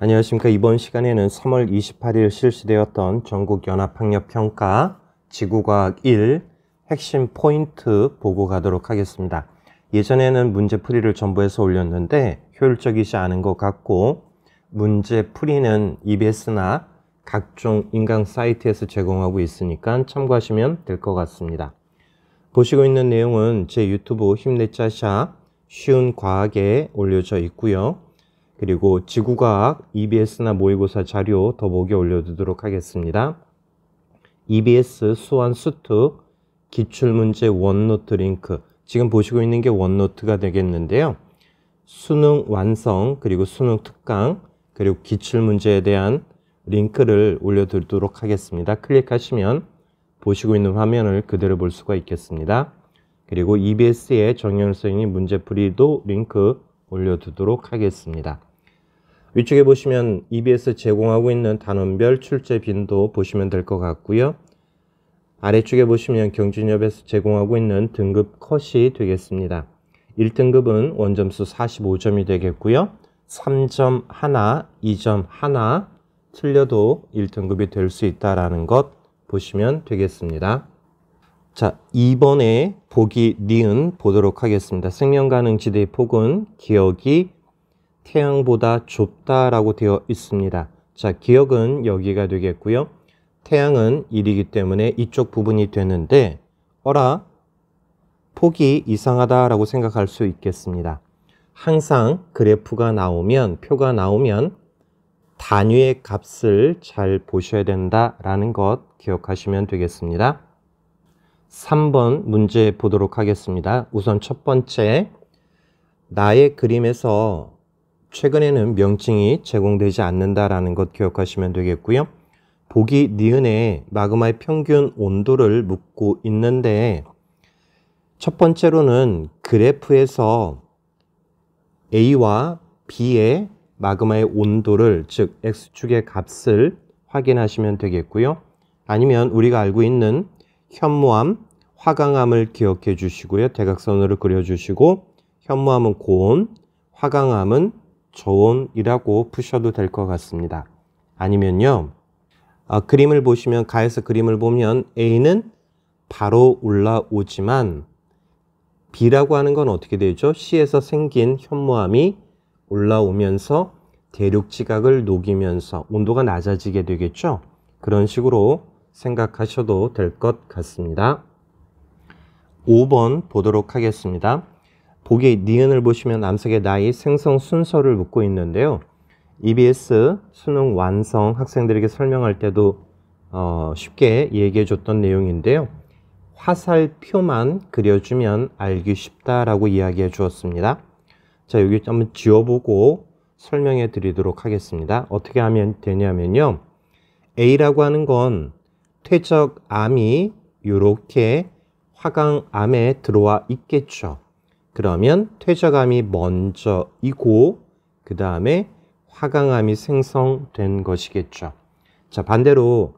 안녕하십니까. 이번 시간에는 3월 28일 실시되었던 전국연합학력평가 지구과학 1 핵심 포인트 보고 가도록 하겠습니다. 예전에는 문제풀이를 전부해서 올렸는데 효율적이지 않은 것 같고 문제풀이는 EBS나 각종 인강 사이트에서 제공하고 있으니까 참고하시면 될 것 같습니다. 보시고 있는 내용은 제 유튜브 힘내자샤 쉬운 과학에 올려져 있고요. 그리고 지구과학 EBS나 모의고사 자료 더보기에 올려두도록 하겠습니다. EBS 수원 수트 기출문제 원노트 링크 지금 보시고 있는 게 원노트가 되겠는데요. 수능 완성 그리고 수능 특강 그리고 기출문제에 대한 링크를 올려드리도록 하겠습니다. 클릭하시면 보시고 있는 화면을 그대로 볼 수가 있겠습니다. 그리고 EBS의 정현 선생님 문제풀이도 링크 올려두도록 하겠습니다. 위쪽에 보시면 EBS 제공하고 있는 단원별 출제 빈도 보시면 될 것 같고요. 아래쪽에 보시면 경진협에서 제공하고 있는 등급 컷이 되겠습니다. 1등급은 원점수 45점이 되겠고요. 3점 하나, 2점 하나 틀려도 1등급이 될 수 있다라는 것 보시면 되겠습니다. 자, 2번의 보기 니은 보도록 하겠습니다. 생명가능지대의 폭은 기억이 태양보다 좁다라고 되어 있습니다. 자, 기억은 여기가 되겠고요. 태양은 1이기 때문에 이쪽 부분이 되는데 어라 폭이 이상하다라고 생각할 수 있겠습니다. 항상 그래프가 나오면 표가 나오면 단위의 값을 잘 보셔야 된다라는 것 기억하시면 되겠습니다. 3번 문제 보도록 하겠습니다. 우선 첫 번째 나의 그림에서 최근에는 명칭이 제공되지 않는다라는 것 기억하시면 되겠고요. 보기 니은에 마그마의 평균 온도를 묻고 있는데 첫 번째로는 그래프에서 A와 B의 마그마의 온도를 즉 X축의 값을 확인하시면 되겠고요. 아니면 우리가 알고 있는 현무암, 화강암을 기억해 주시고요. 대각선으로 그려주시고 현무암은 고온, 화강암은 저온이라고 푸셔도 될 것 같습니다. 아니면요. 아, 그림을 보시면 가에서 그림을 보면 A는 바로 올라오지만 B라고 하는 건 어떻게 되죠? C에서 생긴 현무암이 올라오면서 대륙 지각을 녹이면서 온도가 낮아지게 되겠죠? 그런 식으로 생각하셔도 될 것 같습니다. 5번 보도록 하겠습니다. 보기 니은을 보시면 남석의 나이, 생성 순서를 묻고 있는데요. EBS 수능 완성 학생들에게 설명할 때도 어, 쉽게 얘기해 줬던 내용인데요. 화살표만 그려주면 알기 쉽다라고 이야기해 주었습니다. 자, 여기 한번 지워보고 설명해 드리도록 하겠습니다. 어떻게 하면 되냐면요. A라고 하는 건 퇴적암이 이렇게 화강암에 들어와 있겠죠. 그러면 퇴적암이 먼저이고 그 다음에 화강암이 생성된 것이겠죠. 자 반대로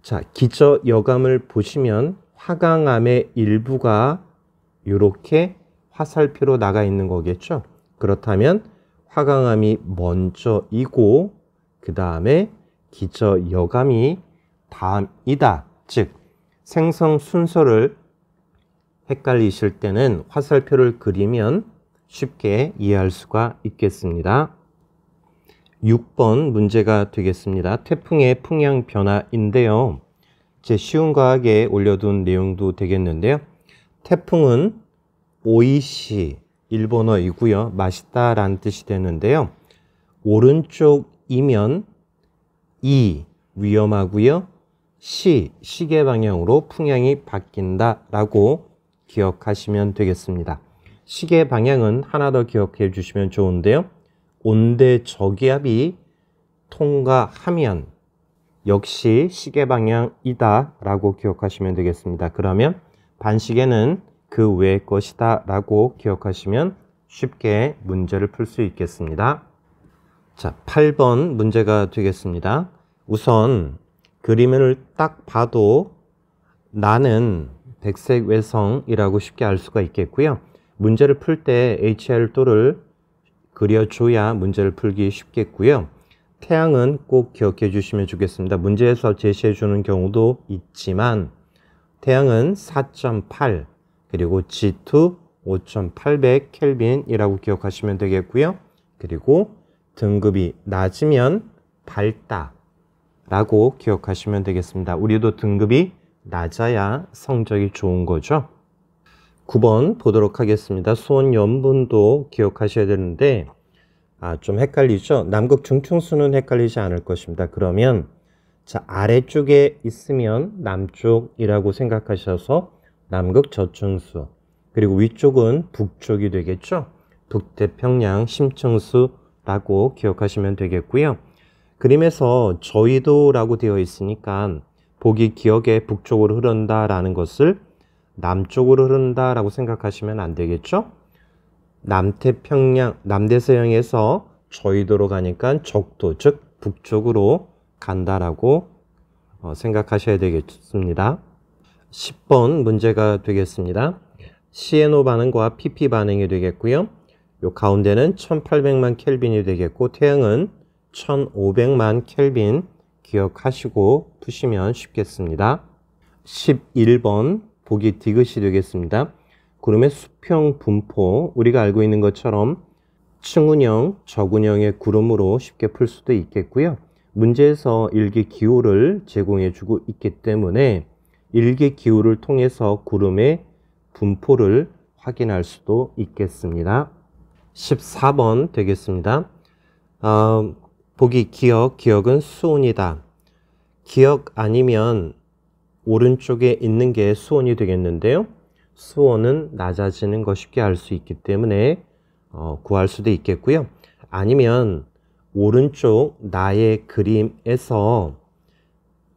자 기저 여감을 보시면 화강암의 일부가 이렇게 화살표로 나가 있는 거겠죠. 그렇다면 화강암이 먼저이고 그 다음에 기저 여감이 다음이다. 즉 생성 순서를 헷갈리실 때는 화살표를 그리면 쉽게 이해할 수가 있겠습니다. 6번 문제가 되겠습니다. 태풍의 풍향 변화인데요. 제 쉬운 과학에 올려둔 내용도 되겠는데요. 태풍은 오이시 일본어이고요. 맛있다 라는 뜻이 되는데요. 오른쪽 이면 이 위험하고요. 시 시계 방향으로 풍향이 바뀐다 라고 기억하시면 되겠습니다. 시계 방향은 하나 더 기억해 주시면 좋은데요. 온대 저기압이 통과하면 역시 시계 방향이다 라고 기억하시면 되겠습니다. 그러면 반시계는 그 외의 것이다 라고 기억하시면 쉽게 문제를 풀 수 있겠습니다. 자, 8번 문제가 되겠습니다. 우선 그림을 딱 봐도 나는 백색 외성이라고 쉽게 알 수가 있겠고요. 문제를 풀 때 h l 도를 그려줘야 문제를 풀기 쉽겠고요. 태양은 꼭 기억해 주시면 좋겠습니다. 문제에서 제시해 주는 경우도 있지만 태양은 4.8 그리고 G2 5,800 켈빈이라고 기억하시면 되겠고요. 그리고 등급이 낮으면 밝다라고 기억하시면 되겠습니다. 우리도 등급이 낮아야 성적이 좋은 거죠. 9번 보도록 하겠습니다. 수원 연분도 기억하셔야 되는데 아, 좀 헷갈리죠? 남극 중충수는 헷갈리지 않을 것입니다. 그러면 자, 아래쪽에 있으면 남쪽이라고 생각하셔서 남극 저충수 그리고 위쪽은 북쪽이 되겠죠? 북태평양 심층수라고 기억하시면 되겠고요. 그림에서 저희도라고 되어 있으니까 복이 기억의 북쪽으로 흐른다라는 것을 남쪽으로 흐른다라고 생각하시면 안 되겠죠? 남태평양, 남대서양에서 저희도로 가니까 적도, 즉 북쪽으로 간다라고 어, 생각하셔야 되겠습니다. 10번 문제가 되겠습니다. CNO 반응과 PP 반응이 되겠고요. 요 가운데는 1800만 켈빈이 되겠고 태양은 1500만 켈빈 기억하시고 푸시면 쉽겠습니다. 11번 보기 디귿이 되겠습니다. 구름의 수평 분포 우리가 알고 있는 것처럼 층운형, 적운형의 구름으로 쉽게 풀 수도 있겠고요. 문제에서 일기 기호를 제공해 주고 있기 때문에 일기 기호를 통해서 구름의 분포를 확인할 수도 있겠습니다. 14번 되겠습니다. 어, 보기 기억, 기억은 수온이다. 기억 아니면 오른쪽에 있는 게 수온이 되겠는데요. 수온은 낮아지는 거 쉽게 알 수 있기 때문에 어, 구할 수도 있겠고요. 아니면 오른쪽 나의 그림에서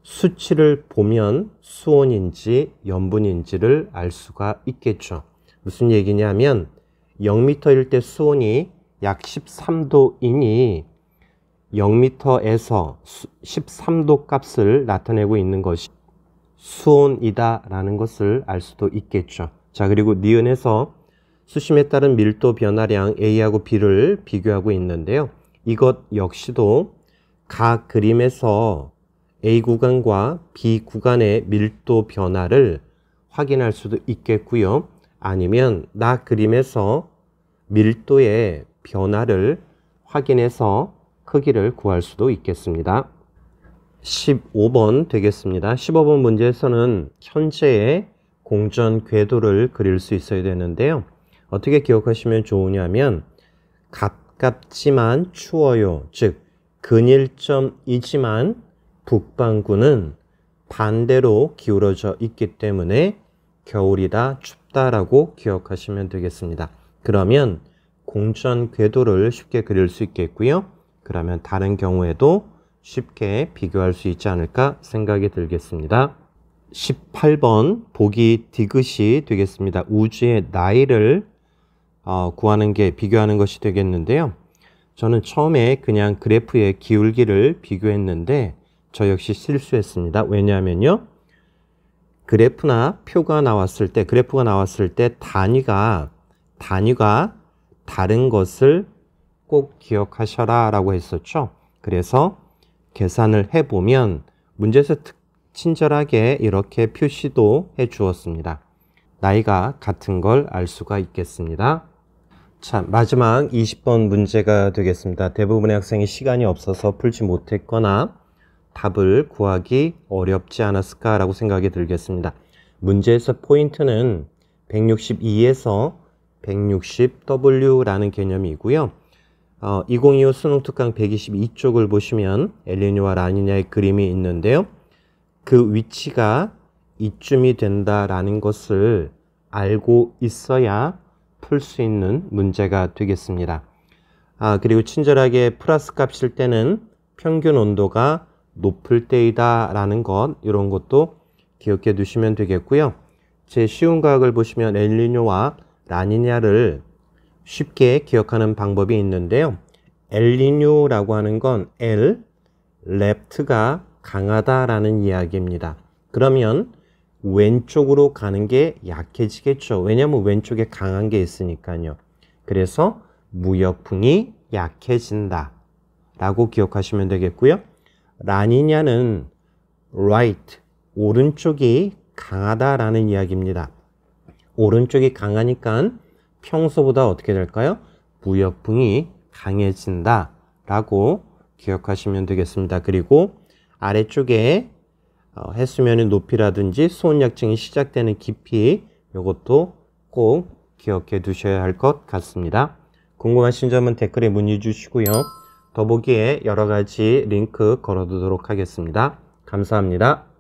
수치를 보면 수온인지 염분인지를 알 수가 있겠죠. 무슨 얘기냐면 0m일 때 수온이 약 13도이니 0m에서 13도 값을 나타내고 있는 것이 수온이다라는 것을 알 수도 있겠죠. 자, 그리고 니은에서 수심에 따른 밀도 변화량 A하고 B를 비교하고 있는데요. 이것 역시도 각 그림에서 A 구간과 B 구간의 밀도 변화를 확인할 수도 있겠고요. 아니면 나 그림에서 밀도의 변화를 확인해서 크기를 구할 수도 있겠습니다. 15번 되겠습니다. 15번 문제에서는 현재의 공전 궤도를 그릴 수 있어야 되는데요. 어떻게 기억하시면 좋으냐면 가깝지만 추워요. 즉 근일점이지만 북반구는 반대로 기울어져 있기 때문에 겨울이다 춥다라고 기억하시면 되겠습니다. 그러면 공전 궤도를 쉽게 그릴 수 있겠고요. 그러면 다른 경우에도 쉽게 비교할 수 있지 않을까 생각이 들겠습니다. 18번 보기 디귿이 되겠습니다. 우주의 나이를 어, 구하는 게 비교하는 것이 되겠는데요. 저는 처음에 그냥 그래프의 기울기를 비교했는데 저 역시 실수했습니다. 왜냐하면요. 그래프나 표가 나왔을 때 그래프가 나왔을 때 단위가 단위가 다른 것을 꼭 기억하셔라 라고 했었죠. 그래서 계산을 해보면 문제에서 친절하게 이렇게 표시도 해 주었습니다. 나이가 같은 걸 알 수가 있겠습니다. 자, 마지막 20번 문제가 되겠습니다. 대부분의 학생이 시간이 없어서 풀지 못했거나 답을 구하기 어렵지 않았을까라고 생각이 들겠습니다. 문제에서 포인트는 162에서 160W라는 개념이고요. 2025 어, 수능 특강 122쪽을 보시면 엘리뇨와 라니냐의 그림이 있는데요. 그 위치가 이쯤이 된다라는 것을 알고 있어야 풀 수 있는 문제가 되겠습니다. 아, 그리고 친절하게 플러스 값일 때는 평균 온도가 높을 때이다라는 것, 이런 것도 기억해 두시면 되겠고요. 제 쉬운 과학을 보시면 엘리뇨와 라니냐를 쉽게 기억하는 방법이 있는데요. 엘리뇨라고 하는 건 L, 레프트가 강하다라는 이야기입니다. 그러면 왼쪽으로 가는 게 약해지겠죠. 왜냐하면 왼쪽에 강한 게 있으니까요. 그래서 무역풍이 약해진다 라고 기억하시면 되겠고요. 라니냐는 right, 오른쪽이 강하다라는 이야기입니다. 오른쪽이 강하니까 평소보다 어떻게 될까요? 무역풍이 강해진다 라고 기억하시면 되겠습니다. 그리고 아래쪽에 어, 해수면의 높이라든지 수온약증이 시작되는 깊이 이것도 꼭 기억해 두셔야 할 것 같습니다. 궁금하신 점은 댓글에 문의 주시고요. 더보기에 여러 가지 링크 걸어두도록 하겠습니다. 감사합니다.